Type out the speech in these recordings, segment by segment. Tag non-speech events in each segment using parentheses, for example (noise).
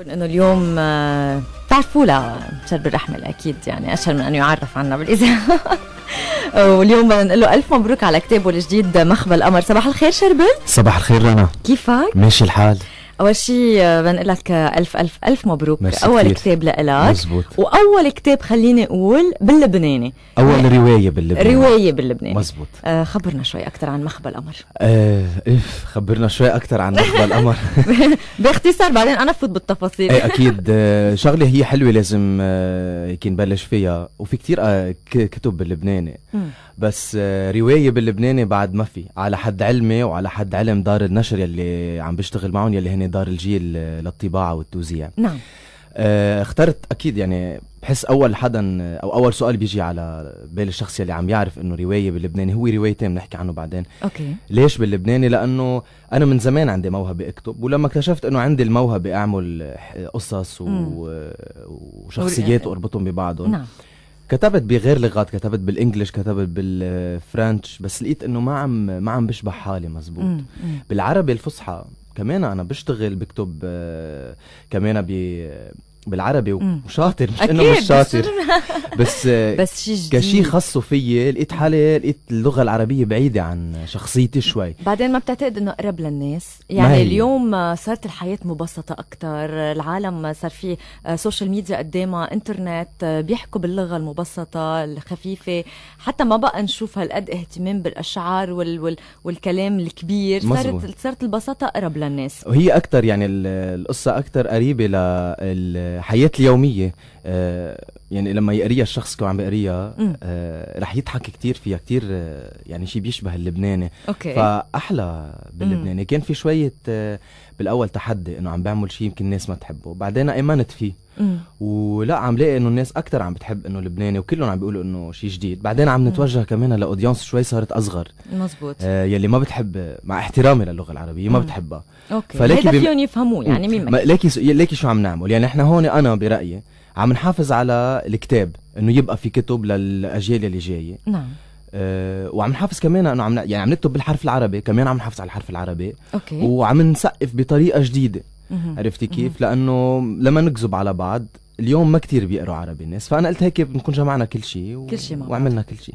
انه اليوم بتعرفوا آه، لا شرب الرحمه اكيد يعني اشهر من ان يعرف عنا بالاذاعه (laughs) واليوم بدنا نقول له الف مبروك على كتابه الجديد مخبى القمر صباح الخير شربل صباح الخير رنا كيفك ماشي الحال اول شيء آه، بنقول لك آه، الف الف الف مبروك اول كتير. كتاب لإلك مزبوط. واول كتاب خليني اقول باللبناني اول يعني روايه باللبناني روايه باللبناني مزبوط آه خبرنا شوي اكثر عن مخبى القمر آه اف خبرنا شوي اكثر عن مخبى القمر (laughs) (laughs) باختصار بعدين انا فوت بالتفاصيل ايه اكيد (laughs) آه شغله هي حلوه لازم آه بلش فيها وفي كتير آه كتب باللبناني بس آه روايه باللبناني بعد ما في على حد علمي وعلى حد علم دار النشر يلي عم بشتغل معهم يلي هن يعني دار الجيل للطباعه والتوزيع نعم آه، اخترت اكيد يعني بحس اول حدا او اول سؤال بيجي على بال الشخص يلي عم يعرف انه روايه باللبناني هو روايتين بنحكي عنه بعدين اوكي ليش باللبناني لانه انا من زمان عندي موهبه اكتب ولما اكتشفت انه عندي الموهبه اعمل قصص و... وشخصيات واربطهم ببعضهم نعم كتبت بغير لغات كتبت بالانجلش كتبت بالفرنش بس لقيت انه ما عم ما عم بشبه حالي مزبوط بالعربي الفصحى كمان انا بشتغل بكتب آه، كمان بالعربي وشاطر مش انه مش شاطر بس (laughs) بس (laughs) شيء جديد كشيء خصه فيي لقيت حالي لقيت اللغه العربيه بعيده عن شخصيتي شوي بعدين ما بتعتقد انه اقرب للناس يعني اليوم صارت الحياه مبسطه اكثر العالم صار في سوشيال ميديا قدامها انترنت بيحكوا باللغه المبسطه الخفيفه حتى ما بقى نشوف هالقد اهتمام بالاشعار وال وال والكلام الكبير صارت صارت البساطه اقرب للناس وهي اكثر يعني القصه اكثر قريبه لل حياة اليوميه آه، يعني لما يقريها الشخص كو عم يقريها آه، رح يضحك كتير فيها كتير آه، يعني شيء بيشبه اللبناني اوكي فاحلى باللبناني كان في شويه بالاول تحدي انه عم بعمل شيء يمكن الناس ما تحبه بعدين امنت فيه ولا عم لاقي انه الناس اكثر عم بتحب انه لبناني وكلهم عم بيقولوا انه شيء جديد بعدين عم نتوجه مم. كمان لاودينس شوي صارت اصغر مزبوط آه يلي ما بتحب مع احترامي للغه العربيه ما بتحبها اوكي فلكي بم... فيهم يفهموه يعني مين ما ليكي س... ليكي شو عم نعمل يعني احنا هون انا برايي عم نحافظ على الكتاب انه يبقى في كتب للاجيال اللي جايه نعم آه، وعم نحافظ كمان انه عم يعني عم نكتب بالحرف العربي كمان عم نحافظ على الحرف العربي أوكي. وعم نسقف بطريقه جديده عرفتي كيف لانه لما نكذب على بعض اليوم ما كتير بيقروا عربي الناس فانا قلت هيك بنكون جمعنا كل شيء و... كل شيء وعملنا كل شيء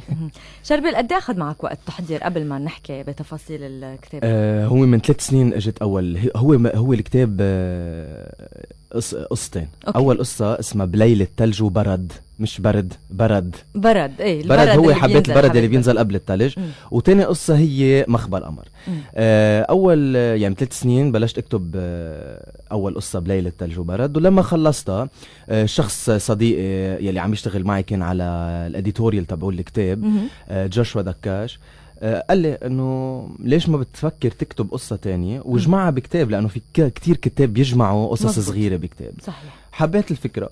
شربل قد إيه اخذ معك وقت تحضير قبل ما نحكي بتفاصيل الكتاب آه هو من ثلاث سنين اجت اول هو هو الكتاب آه قصتين أوكي. اول قصه اسمها بليله ثلج وبرد مش برد برد برد ايه برد هو حبات البرد اللي بينزل قبل الثلج وتاني قصه هي مخبى القمر آه، اول يعني ثلاث سنين بلشت اكتب آه، اول قصه بليله ثلج وبرد ولما خلصتها آه، شخص صديقي يلي عم يشتغل معي كان على الاديتوريال تبع الكتاب جوشوا دكاش قال لي انه ليش ما بتفكر تكتب قصه تانية وجمعها بكتاب لانه في كتير كتاب بيجمعوا قصص صغيره بكتاب صحيح حبيت الفكره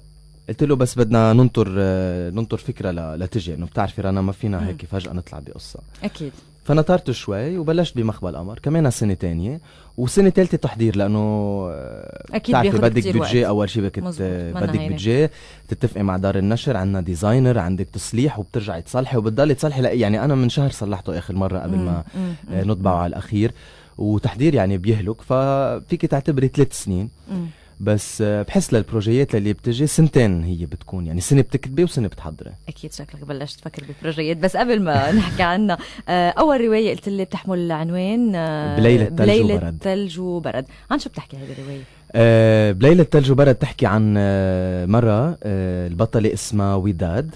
قلت له بس بدنا ننطر آه، ننطر فكره لتجي انه بتعرفي رنا ما فينا هيك فجاه نطلع بقصه اكيد فنطرت شوي وبلشت بمخبل القمر كمان سنه تانية وسنه ثالثه تحضير لانه آه، اكيد بتعرفي بدك بتجي اول شيء بدك بدك تتفقي مع دار النشر عندنا ديزاينر عندك تصليح وبترجعي تصلحي وبتضلي تصلحي يعني انا من شهر صلحته اخر مره قبل ما آه، نطبعه على الاخير وتحضير يعني بيهلك ففيك تعتبري ثلاث سنين مم. بس آه، بحس للبروجيات اللي بتجي سنتين هي بتكون يعني سنه بتكتبي وسنه بتحضري اكيد شكلك بلشت تفكر ببروجيات بس قبل ما (laughs) نحكي عنها آه، اول روايه قلت لي بتحمل عنوان آه، بليله ثلج بليله ثلج وبرد عن شو بتحكي هذه الروايه أه بليلة الثلج وبرد تحكي عن مرة أه البطلة اسمها وداد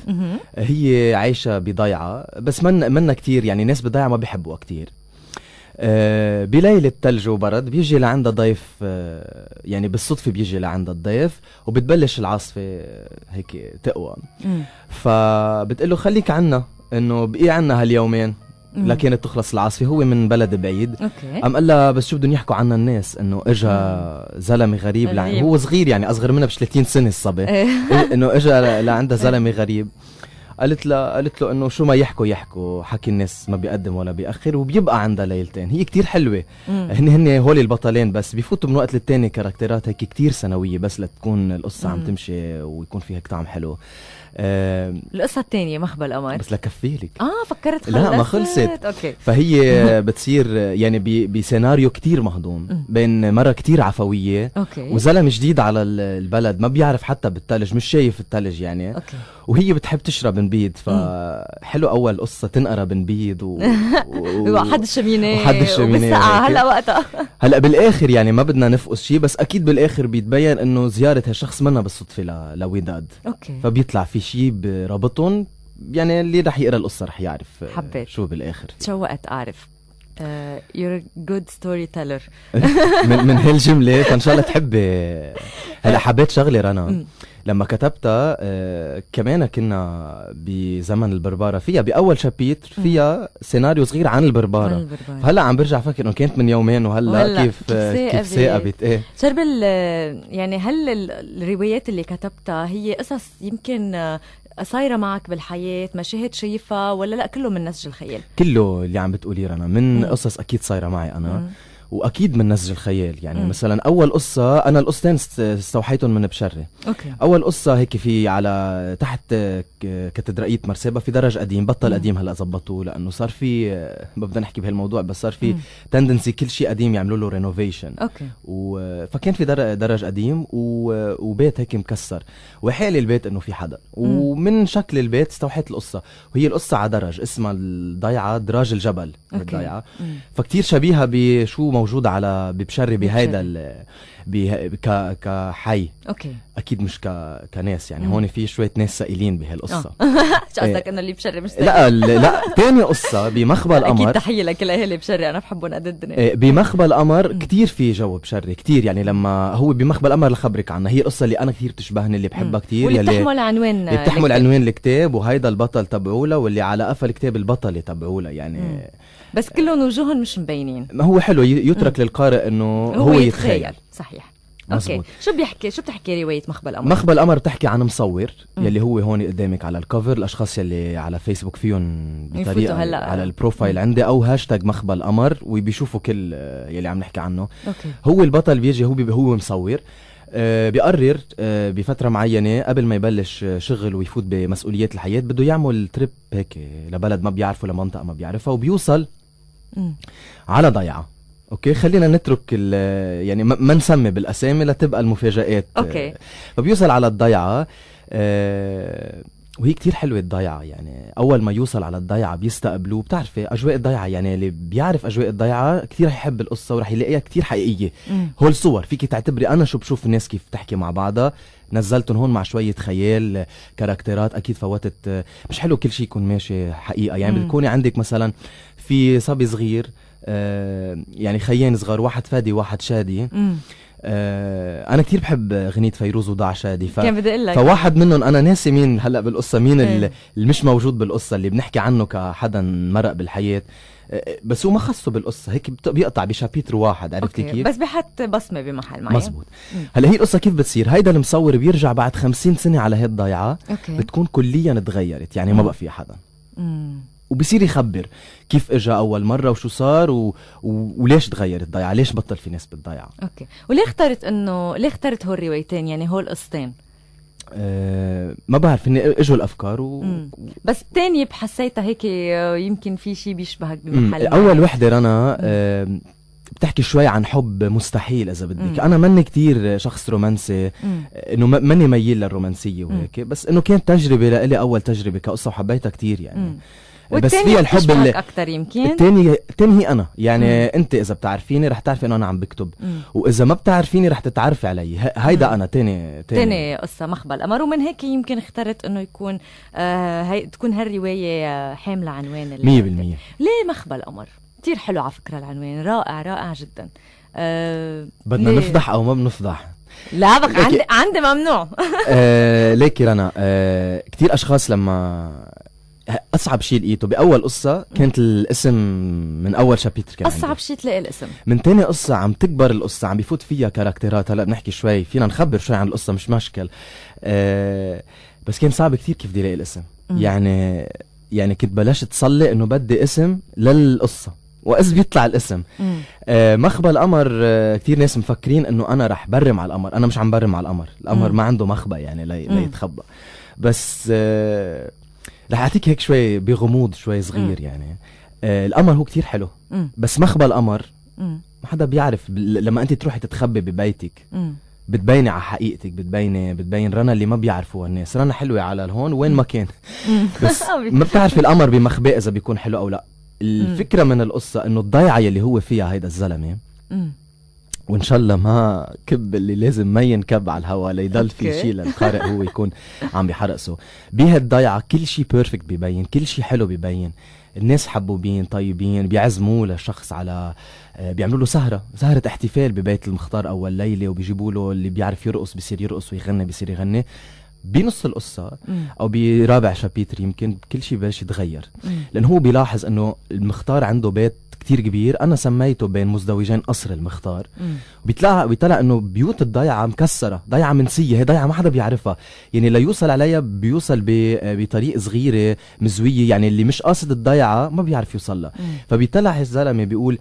هي عايشة بضيعة بس من منا كتير يعني ناس بضيعة ما بيحبوها كتير آه، بليلة ثلج وبرد بيجي لعندها ضيف آه، يعني بالصدفة بيجي لعندها الضيف وبتبلش العاصفة آه، هيك تقوى فبتقول له خليك عنا انه بقي عنا هاليومين لكن تخلص العاصفه هو من بلد بعيد اوكي قام قال لها بس شو بدهم يحكوا عنا الناس انه اجى زلمه غريب لعند هو صغير يعني اصغر منها ب 30 سنه الصبي (laughs) انه اجى لعندها زلمه غريب قالت له قالت له انه شو ما يحكوا يحكوا حكي الناس ما بيقدم ولا بيأخر وبيبقى عندها ليلتين هي كتير حلوه هن هن هول البطلين بس بفوتوا من وقت للتاني كاركترات هيك كتير سنويه بس لتكون القصه عم تمشي ويكون فيها طعم حلو القصه الثانيه مخبل القمر بس لكفيلك اه فكرت خلصت لا ما خلصت اوكي فهي (laughs) بتصير يعني بسيناريو كتير مهضوم بين مره كتير عفويه اوكي وزلم جديد على البلد ما بيعرف حتى بالثلج مش شايف الثلج يعني اوكي وهي بتحب تشرب نبيد فحلو اول قصه تنقرا بنبيد و... (laughs) و... وحد الشمينه وحد الشمينه هلا وقتها هلا بالاخر يعني ما بدنا نفقس شيء بس اكيد بالاخر بيتبين انه زياره هالشخص منا بالصدفه ل... لوداد اوكي فبيطلع في شيء برابطهم يعني اللي رح يقرا القصه رح يعرف آه، حبيت شو بالاخر تشوقت اعرف يور جود ستوري تيلر من من هالجمله فان شاء الله (laughs) تحبي هلا حبيت شغله رنا لما كتبتها uh, كمان كنا بزمن البربارة فيها باول شابيتر فيها سيناريو صغير عن البربارة, عن البربارة. هلا عم برجع افكر انه كانت من يومين وهلا وهلا كيف كيف ثاقبت ايه شرب يعني هل الروايات اللي كتبتها هي قصص يمكن صايره معك بالحياه مشاهد شايفها ولا لا كله من نسج الخيال كله اللي عم بتقولي رنا من مم. قصص اكيد صايره معي انا مم. واكيد من نسج الخيال يعني م. مثلا اول قصه انا القصتين استوحيتهم من بشري اوكي اول قصه هيك في على تحت كاتدرائيه مرسيبا في درج قديم بطل م. قديم هلا زبطوه لانه صار في ما بدنا نحكي بهالموضوع بس صار في تندنسي كل شيء قديم يعملوا له رينوفيشن اوكي فكان في درج قديم وبيت هيك مكسر وحالي البيت انه في حدا ومن شكل البيت استوحيت القصه وهي القصه على درج اسمها الضيعه دراج الجبل أوكي. الضيعه فكتير شبيهه بشو موجود على ببشري بهيدا ال ك كحي اوكي اكيد مش ك كناس يعني هون في شويه ناس سائلين بهالقصه آه. (laughs) شو قصدك إيه. انه اللي بشري مش سائل لا لا ثاني قصه بمخبى (laughs) القمر اكيد تحيه لكل اهالي بشري انا بحبهم قد الدنيا إيه، بمخبى القمر كثير في جو بشري كثير يعني لما هو بمخبى القمر لخبرك عنها هي القصه اللي انا كثير بتشبهني اللي بحبها كثير واللي بتحمل عنوان اللي بتحمل عنوان الكتاب وهيدا البطل تبعولها واللي على قفا الكتاب البطله تبعولها يعني بس كلهم وجوههم مش مبينين ما هو حلو يترك للقارئ انه هو, هو يتخيل, صحيح مزبوط. اوكي شو بيحكي شو بتحكي روايه مخبل القمر مخبل القمر بتحكي عن مصور يلي هو هون قدامك على الكفر الاشخاص يلي على فيسبوك فيهم بطريقه هلا. على البروفايل عندي او هاشتاج مخبل القمر وبيشوفوا كل يلي عم نحكي عنه أوكي. هو البطل بيجي هو هو مصور أه بيقرر أه بفتره معينه قبل ما يبلش شغل ويفوت بمسؤوليات الحياه بده يعمل تريب هيك لبلد ما بيعرفه لمنطقه ما بيعرفها وبيوصل على ضيعه اوكي خلينا نترك يعني ما نسمي بالاسامي لتبقى المفاجات اوكي فبيوصل على الضيعه آه، وهي كتير حلوة الضيعة يعني أول ما يوصل على الضيعة بيستقبلوه بتعرفي أجواء الضيعة يعني اللي بيعرف أجواء الضيعة كتير رح يحب القصة ورح يلاقيها كتير حقيقية هول الصور فيك تعتبري أنا شو بشوف الناس كيف بتحكي مع بعضها نزلتهم هون مع شوية خيال كاركترات أكيد فوتت آه، مش حلو كل شيء يكون ماشي حقيقة يعني بتكوني عندك مثلا في صبي صغير آه، يعني خيان صغار واحد فادي واحد شادي آه، انا كثير بحب اغنيه فيروز وضاع شادي ف... كان بدي اقول لك فواحد منهم انا ناسي مين هلا بالقصه مين إيه. اللي مش موجود بالقصه اللي بنحكي عنه كحدا مرق بالحياه آه، بس هو ما خصه بالقصه هيك بيقطع بشابيتر واحد عرفتي كيف بس بحط بصمه بمحل معين مزبوط هلا هي القصه كيف بتصير هيدا المصور بيرجع بعد 50 سنه على هي الضيعه بتكون كليا تغيرت يعني ما بقى في حدا مم. وبصير يخبر كيف اجى اول مره وشو صار و... و... وليش تغيرت الضيعه ليش بطل في ناس بالضيعه اوكي وليه اخترت انه ليه اخترت هول الروايتين يعني هول قصتين أه ما بعرف اني اجوا الافكار و... بس الثانية حسيتها هيك آه، يمكن في شيء بيشبهك بمحل اول وحده رنا أه بتحكي شوي عن حب مستحيل اذا بدك انا ماني كتير شخص رومانسي انه ماني ميل للرومانسيه وهيك بس انه كانت تجربه لإلي اول تجربه كقصه وحبيتها كتير يعني مم. بس فيها الحب اللي اكثر يمكن الثاني تنهي انا يعني مم. انت اذا بتعرفيني رح تعرفي انه انا عم بكتب مم. واذا ما بتعرفيني رح تتعرفي علي هيدا انا تاني تاني تاني قصه مخبل قمر ومن هيك يمكن اخترت انه يكون آه هي تكون هالروايه آه، حامله عنوان 100% ليه مخبل قمر كثير حلو على فكره العنوان رائع رائع جدا أه بدنا ليه؟ نفضح او ما بنفضح لا بقى عندي عندي ممنوع (laughs) آه ليكي رنا آه كثير اشخاص لما اصعب شيء لقيته باول قصه كانت الاسم من اول شابيتر كان اصعب شيء تلاقي الاسم من تاني قصه عم تكبر القصه عم بفوت فيها كاركترات هلا بنحكي شوي فينا نخبر شوي عن القصه مش مشكل أه بس كان صعب كثير كيف بدي الاقي الاسم م. يعني يعني كنت بلشت صلي انه بدي اسم للقصه واذ بيطلع الاسم آه مخبى القمر آه كثير ناس مفكرين انه انا رح برم على القمر انا مش عم برم على القمر القمر ما عنده مخبى يعني لي ليتخبى بس آه رح اعطيك هيك شوي بغموض شوي صغير مم. يعني آه القمر هو كتير حلو مم. بس مخبى القمر ما حدا بيعرف لما انت تروحي تتخبي ببيتك بتبيني على حقيقتك بتبيني بتبين رنا اللي ما بيعرفوها الناس رنا حلوه على الهون وين ما كان (laughs) بس (laughs) ما بتعرفي (laughs) القمر بمخبئ اذا بيكون حلو او لا الفكره من القصه انه الضيعه اللي هو فيها هيدا الزلمه وان شاء الله ما كب اللي لازم ما ينكب على الهواء ليضل في شيء للقارئ هو يكون عم بيحرقسه بهالضيعه كل شيء بيرفكت ببين كل شيء حلو ببين الناس حبوبين طيبين بيعزموا لشخص على آه، بيعملوا له سهره سهره احتفال ببيت المختار اول ليله وبيجيبوا له اللي بيعرف يرقص بيصير يرقص ويغني بيصير يغني بنص القصه او برابع شابيتر يمكن كل شيء بلش يتغير لانه هو بيلاحظ انه المختار عنده بيت كتير كبير انا سميته بين مزدوجين قصر المختار بيطلع بيطلع انه بيوت الضيعه مكسره ضيعه منسيه هي ضيعه ما حدا بيعرفها يعني ليوصل عليها بيوصل بطريق صغيره مزويه يعني اللي مش قاصد الضيعه ما بيعرف يوصلها فبيطلع الزلمه بيقول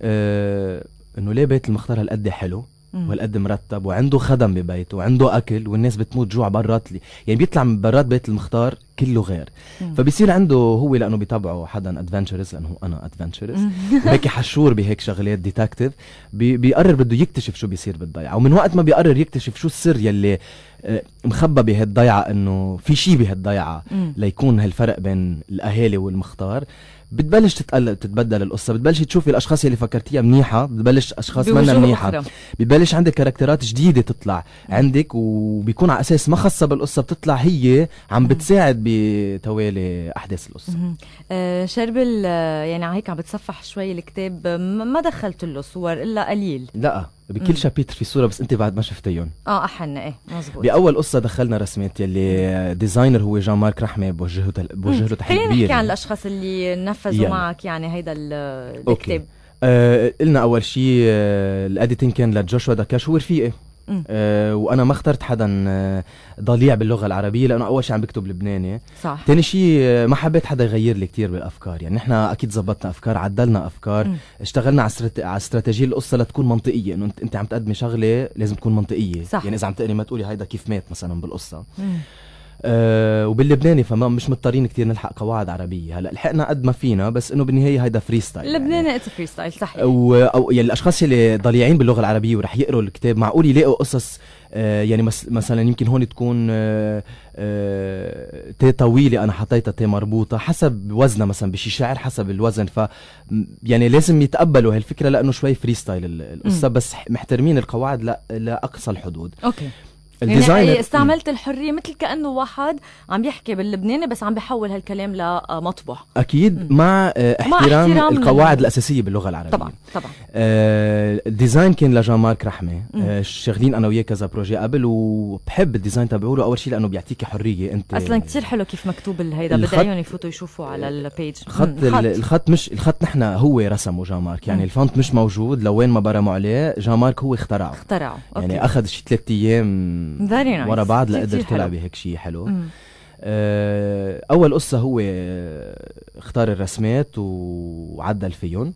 آه انه ليه بيت المختار هالقد حلو وهالقد مرتب وعنده خدم ببيته وعنده اكل والناس بتموت جوع برات لي يعني بيطلع من برات بيت المختار كله غير فبيصير فبصير عنده هو لانه بطبعه حدا ادفنتشرس لانه انا ادفنتشرس هيك حشور بهيك شغلات ديتكتيف بيقرر بده يكتشف شو بيصير بالضيعه ومن وقت ما بيقرر يكتشف شو السر يلي آه، مخبى بهالضيعه انه في شيء بهالضيعه ليكون هالفرق بين الاهالي والمختار بتبلش تتقلب تتبدل القصه بتبلش تشوفي الاشخاص اللي فكرتيها منيحه بتبلش اشخاص منا منيحه بتبلش ببلش عندك كاركترات جديده تطلع عندك وبيكون على اساس ما خاصه بالقصه بتطلع هي عم بتساعد بتوالي احداث القصه أه شربل يعني هيك عم بتصفح شوي الكتاب ما دخلت له صور الا قليل لا بكل شابيتر في صوره بس انت بعد ما شفتيهم اه احنا ايه مزبوط باول قصه دخلنا رسمات يلي ديزاينر هو جان مارك رحمه بوجه له بوجه له تحيه خلينا نحكي عن الاشخاص اللي نفذوا يعني. معك يعني هيدا الكتاب آه قلنا اول شيء آه، الاديتنج كان لجوشوا داكاش رفيقي آه وانا ما اخترت حدا آه، ضليع باللغه العربيه لانه اول شيء عم بكتب لبناني صح ثاني شيء آه، ما حبيت حدا يغير لي كثير بالافكار يعني نحن اكيد زبطنا افكار عدلنا افكار مم. اشتغلنا على على استراتيجيه القصه لتكون منطقيه انه انت عم تقدمي شغله لازم تكون منطقيه صح. يعني اذا عم تقري ما تقولي هيدا كيف مات مثلا بالقصه مم. أه وباللبناني فما مش مضطرين كثير نلحق قواعد عربيه هلا لحقنا قد ما فينا بس انه بالنهايه هيدا فري ستايل اللبناني يعني. فري ستايل صحيح و... او يعني الاشخاص اللي ضليعين باللغه العربيه ورح يقروا الكتاب معقول يلاقوا قصص آه يعني مثلا يمكن هون تكون آه آه تي طويله انا حطيتها تي مربوطه حسب وزنها مثلا بشي شعر حسب الوزن ف يعني لازم يتقبلوا هالفكره لانه شوي فري ستايل القصه بس محترمين القواعد لاقصى الحدود اوكي يعني الديزاينر يعني استعملت الحريه مثل كانه واحد عم يحكي باللبناني بس عم بحول هالكلام لمطبع اكيد آه، مع احترام, مع احترام القواعد من... الاساسيه باللغه العربيه طبعا طبعا آه الديزاين كان لجان مارك رحمه آه شغالين انا وياه كذا بروجي قبل وبحب الديزاين تبعوله اول شيء لانه بيعطيك حريه انت اصلا كثير حلو كيف مكتوب هيدا الخط... بدعيهم يفوتوا يشوفوا على البيج آه، الخط الخط, الخط مش الخط نحن هو رسمه جان مارك يعني الفونت مش موجود لوين ما برموا عليه جان مارك هو اخترعه اخترعه يعني أوكي. يعني اخذ شي ثلاث ايام nice. ورا بعض لقدر تلعبي هيك شيء حلو mm. اول قصه هو اختار الرسمات وعدل فيهم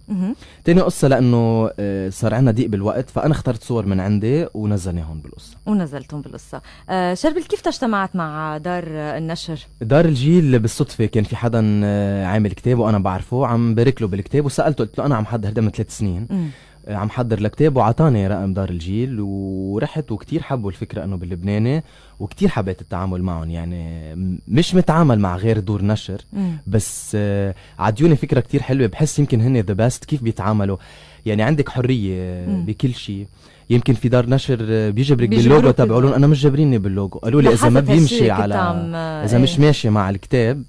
تاني قصه لانه آه، صار عندنا ضيق بالوقت فانا اخترت صور من عندي ونزلناهم بالقصه ونزلتهم بالقصه أه شربل كيف تجتمعت مع دار النشر دار الجيل بالصدفه كان في حدا آه، عامل كتاب وانا بعرفه عم بارك له بالكتاب وسالته قلت له انا عم حضر ده من ثلاث سنين مم. عم حضر لكتاب وعطاني رقم دار الجيل ورحت وكتير حبوا الفكرة انه باللبناني وكتير حبيت التعامل معهم يعني مش متعامل مع غير دور نشر بس آه، عديوني فكرة كتير حلوة بحس يمكن هن ذا بيست كيف بيتعاملوا يعني عندك حرية آه، بكل شيء يمكن في دار نشر آه، بيجبرك باللوجو تبعه انا مش جابريني باللوجو قالوا لي اذا ما بيمشي على اذا مش إيه. ماشي مع الكتاب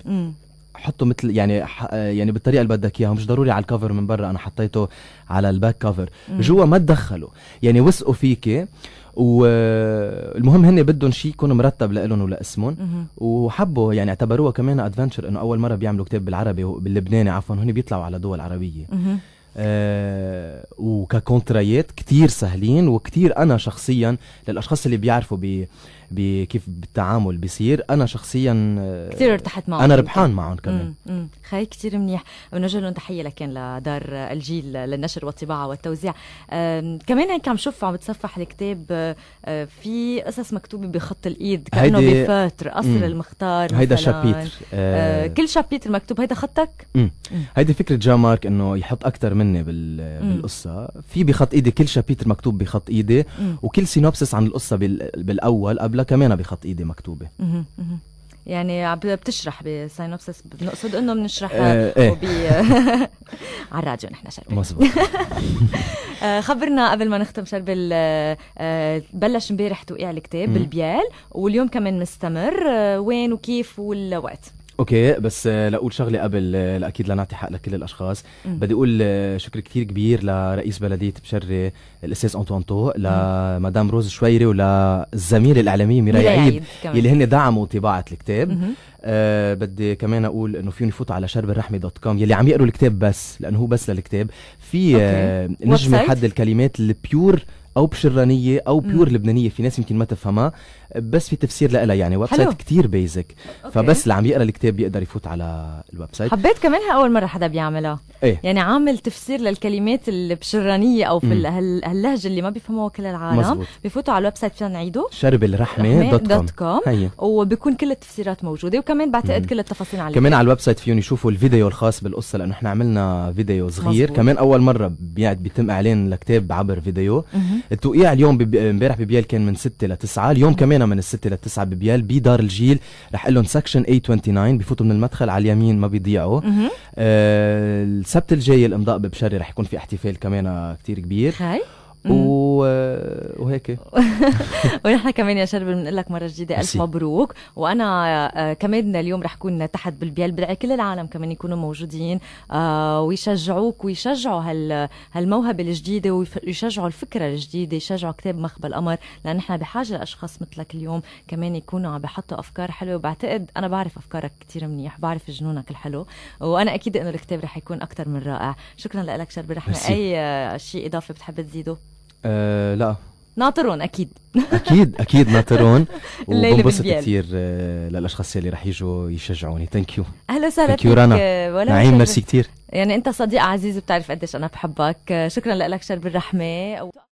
حطه مثل يعني آه، يعني بالطريقه اللي بدك اياها مش ضروري على الكفر من برا انا حطيته على الباك كفر جوا ما تدخلوا يعني وثقوا فيكي والمهم هن بدهم شيء يكون مرتب لإلهم ولاسمهم وحبوا يعني اعتبروها كمان ادفنتشر انه اول مره بيعملوا كتاب بالعربي باللبناني عفوا هن بيطلعوا على دول عربيه آه وككونترايات كتير سهلين وكتير انا شخصيا للاشخاص اللي بيعرفوا بي بكيف بالتعامل بيصير انا شخصيا آه، كثير ارتحت معهم انا ربحان معهم كمان خي كثير منيح بنوجه لهم تحيه لكن لدار الجيل للنشر والطباعه والتوزيع كمان هيك عم شوف عم بتصفح الكتاب آه، في قصص مكتوبه بخط الايد كانه بفاتر قصر المختار هيدا شابيتر آه،, آه كل شابيتر مكتوب هيدا خطك هيدي فكره جا مارك انه يحط اكثر مني بال... بالقصه في بخط ايدي كل شابيتر مكتوب بخط ايدي مم. وكل سينوبسس عن القصه بال... بالاول قبل قبلها كمان بخط ايدي مكتوبه يعني بتشرح بساينوبسس بنقصد انه بنشرح آه ايه. (laughs) على الراديو نحن شربل مزبوط (laughs) آه، خبرنا قبل ما نختم شربل آه، بلش امبارح توقيع الكتاب بالبيال واليوم كمان مستمر آه، وين وكيف والوقت اوكي بس لاقول شغله قبل لاكيد لنعطي حق لكل الاشخاص مم. بدي اقول شكر كثير كبير لرئيس بلديه بشري الاستاذ انطوان تو لمدام روز شويري وللزميله الاعلاميه ميراي عيد يلي هن دعموا طباعه الكتاب أه بدي كمان اقول انه فيهم يفوتوا على شرب الرحمه دوت كوم يلي عم يقروا الكتاب بس لانه هو بس للكتاب في آه نجمه حد الكلمات البيور او بشرانيه او بيور مم. لبنانيه في ناس يمكن ما تفهمها بس في تفسير لها يعني ويب سايت كثير بيزك فبس اللي عم يقرا الكتاب بيقدر يفوت على الويب سايت حبيت كمان اول مره حدا بيعملها ايه؟ يعني عامل تفسير للكلمات البشرانيه او في هاللهجه اللي ما بيفهموها كل العالم مزبوط. بيفوتوا على الويب سايت فينا نعيده شرب الرحمه دوت, دوت كوم وبكون كل التفسيرات موجوده وكمان بعتقد مم. كل التفاصيل عليه كمان على الويب سايت فيهم يشوفوا الفيديو الخاص بالقصه لانه احنا عملنا فيديو صغير مزبوط. كمان اول مره بيعد بيتم اعلان لكتاب عبر فيديو التوقيع اليوم امبارح ببيال كان من 6 ل 9 اليوم كمان من الستة للتسعة ببيال بدار الجيل رح اقول لهم سكشن 829 بفوتوا من المدخل على اليمين ما بيضيعوا آه السبت الجاي الامضاء ببشري رح يكون في احتفال كمان كتير كبير خاي. وهيك (laughs) ونحن كمان يا شرب بنقول لك مره جديده الف مبروك وانا آه، كمان اليوم رح كون تحت بالبيال بدعي كل العالم كمان يكونوا موجودين آه، ويشجعوك ويشجعوا هال هالموهبه الجديده ويشجعوا الفكره الجديده يشجعوا كتاب مخبى القمر لان نحن بحاجه لاشخاص مثلك اليوم كمان يكونوا عم بحطوا افكار حلوه وبعتقد انا بعرف افكارك كثير منيح بعرف جنونك الحلو وانا اكيد انه الكتاب رح يكون اكثر من رائع شكرا لك شرب رح اي آه، شيء اضافي بتحب تزيده أه لا ناطرون اكيد اكيد اكيد ناطرون (laughs) وبنبسط كثير آه، للاشخاص اللي رح يجوا يشجعوني ثانك يو اهلا وسهلا ثانك يو رنا نعيم ميرسي كثير يعني انت صديق عزيز بتعرف قديش انا بحبك شكرا لك شرب الرحمه